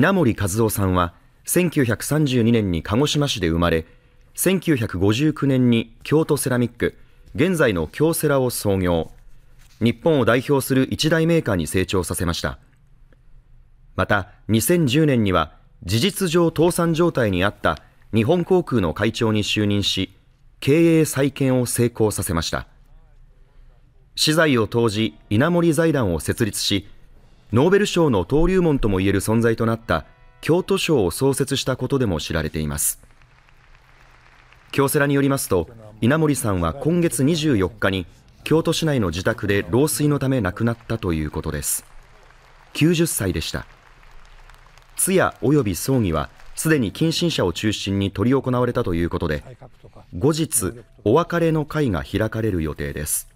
稲盛和夫さんは1932年に鹿児島市で生まれ1959年に京都セラミック現在の京セラを創業日本を代表する一大メーカーに成長させましたまた2010年には事実上倒産状態にあった日本航空の会長に就任し経営再建を成功させました資材を投じ稲盛財団を設立しノーベル賞の登竜門ともいえる存在となった京都賞を創設したことでも知られています京セラによりますと稲森さんは今月24日に京都市内の自宅で老衰のため亡くなったということです90歳でした通夜及び葬儀はすでに近親者を中心に執り行われたということで後日お別れの会が開かれる予定です